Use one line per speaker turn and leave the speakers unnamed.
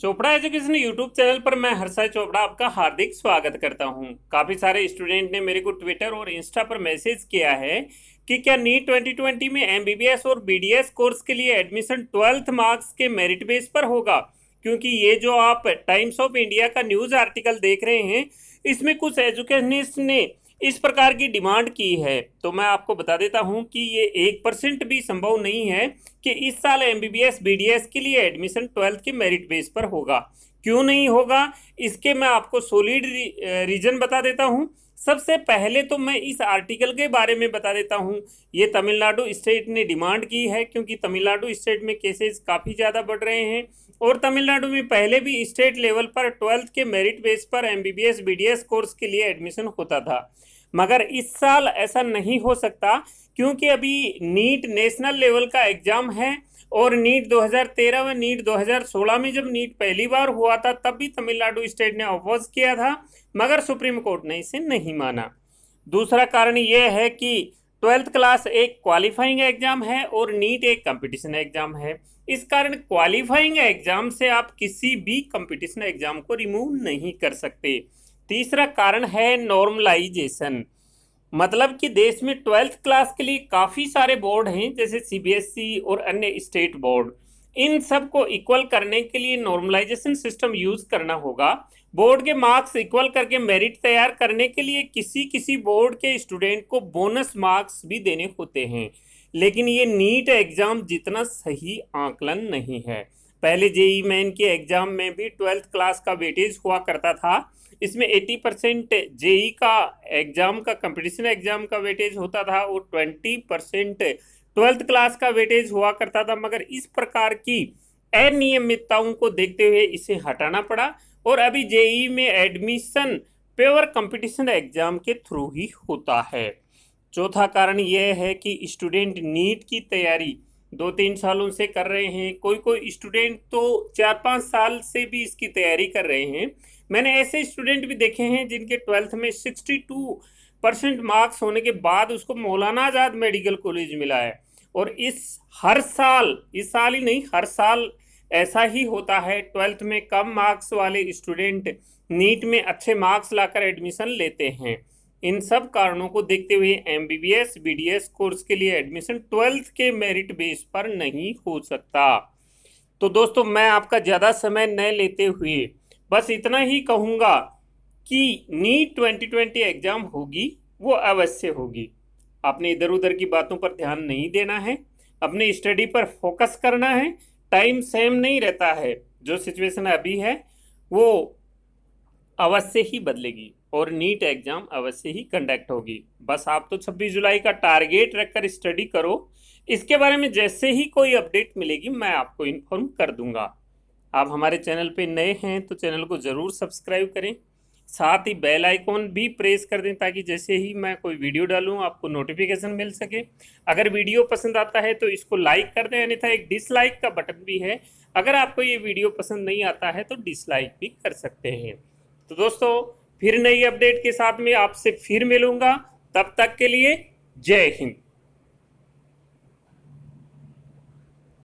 Chopra education YouTube channel पर मैं हर्षा चोपड़ा आपका हार्दिक स्वागत करता हूं काफ़ी सारे स्टूडेंट ने मेरे को ट्विटर और इंस्टा पर मैसेज किया है कि क्या नीट 2020 में एमबीबीएस और बीडीएस कोर्स के लिए एडमिशन ट्वेल्थ मार्क्स के मेरिट बेस पर होगा क्योंकि ये जो आप टाइम्स ऑफ इंडिया का न्यूज़ आर्टिकल देख रहे हैं इसमें कुछ एजुकेशनिस्ट ने इस प्रकार की डिमांड की है तो मैं आपको बता देता हूं कि ये एक परसेंट भी संभव नहीं है कि इस साल एम बी के लिए एडमिशन ट्वेल्थ के मेरिट बेस पर होगा क्यों नहीं होगा इसके मैं आपको सोलिड रीजन बता देता हूँ सबसे पहले तो मैं इस आर्टिकल के बारे में बता देता हूँ ये तमिलनाडु स्टेट ने डिमांड की है क्योंकि तमिलनाडु स्टेट में केसेस काफ़ी ज़्यादा बढ़ रहे हैं और तमिलनाडु में पहले भी स्टेट लेवल पर ट्वेल्थ के मेरिट बेस पर एम बी कोर्स के लिए एडमिशन होता था मगर इस साल ऐसा नहीं हो सकता क्योंकि अभी नीट नेशनल लेवल का एग्ज़ाम है और नीट 2013 व नीट 2016 में जब नीट पहली बार हुआ था तब भी तमिलनाडु स्टेट ने अपोज किया था मगर सुप्रीम कोर्ट ने इसे नहीं माना दूसरा कारण यह है कि ट्वेल्थ क्लास एक क्वालिफाइंग एग्जाम है और नीट एक कंपटीशन एग्जाम है इस कारण क्वालिफाइंग एग्जाम से आप किसी भी कंपटीशन एग्जाम को रिमूव नहीं कर सकते तीसरा कारण है नॉर्मलाइजेशन मतलब कि देश में ट्वेल्थ क्लास के लिए काफ़ी सारे बोर्ड हैं जैसे सीबीएसई e और अन्य स्टेट बोर्ड इन सब को इक्वल करने के लिए नॉर्मलाइजेशन सिस्टम यूज करना होगा बोर्ड के मार्क्स इक्वल करके मेरिट तैयार करने के लिए किसी किसी बोर्ड के स्टूडेंट को बोनस मार्क्स भी देने होते हैं लेकिन ये नीट एग्ज़ाम जितना सही आंकलन नहीं है पहले जेई मैन के एग्जाम में भी ट्वेल्थ क्लास का वेटेज हुआ करता था इसमें 80 परसेंट जेई का एग्जाम का कंपटीशन एग्जाम का वेटेज होता था और 20 परसेंट ट्वेल्थ क्लास का वेटेज हुआ करता था मगर इस प्रकार की अनियमितताओं को देखते हुए इसे हटाना पड़ा और अभी जेई में एडमिशन प्योर कंपटीशन एग्जाम के थ्रू ही होता है चौथा कारण यह है कि स्टूडेंट नीट की तैयारी दो तीन सालों से कर रहे हैं कोई कोई स्टूडेंट तो चार पाँच साल से भी इसकी तैयारी कर रहे हैं मैंने ऐसे स्टूडेंट भी देखे हैं जिनके ट्वेल्थ में सिक्सटी टू परसेंट मार्क्स होने के बाद उसको मौलाना आज़ाद मेडिकल कॉलेज मिला है और इस हर साल इस साल ही नहीं हर साल ऐसा ही होता है ट्वेल्थ में कम मार्क्स वाले स्टूडेंट नीट में अच्छे मार्क्स लाकर एडमिशन लेते हैं इन सब कारणों को देखते हुए एम बी कोर्स के लिए एडमिशन ट्वेल्थ के मेरिट बेस पर नहीं हो सकता तो दोस्तों मैं आपका ज़्यादा समय न लेते हुए बस इतना ही कहूँगा कि नीट 2020 एग्ज़ाम होगी वो अवश्य होगी आपने इधर उधर की बातों पर ध्यान नहीं देना है अपने स्टडी पर फोकस करना है टाइम सेम नहीं रहता है जो सिचुएशन अभी है वो अवश्य ही बदलेगी और नीट एग्जाम अवश्य ही कंडक्ट होगी बस आप तो 26 जुलाई का टारगेट रखकर स्टडी करो इसके बारे में जैसे ही कोई अपडेट मिलेगी मैं आपको इन्फॉर्म कर दूंगा आप हमारे चैनल पे नए हैं तो चैनल को ज़रूर सब्सक्राइब करें साथ ही बेल आइकॉन भी प्रेस कर दें ताकि जैसे ही मैं कोई वीडियो डालूँ आपको नोटिफिकेशन मिल सके अगर वीडियो पसंद आता है तो इसको लाइक कर दें अन्यथा एक डिसलाइक का बटन भी है अगर आपको ये वीडियो पसंद नहीं आता है तो डिसलाइक भी कर सकते हैं तो दोस्तों फिर नई अपडेट के साथ में आपसे फिर मिलूंगा तब तक के लिए जय हिंद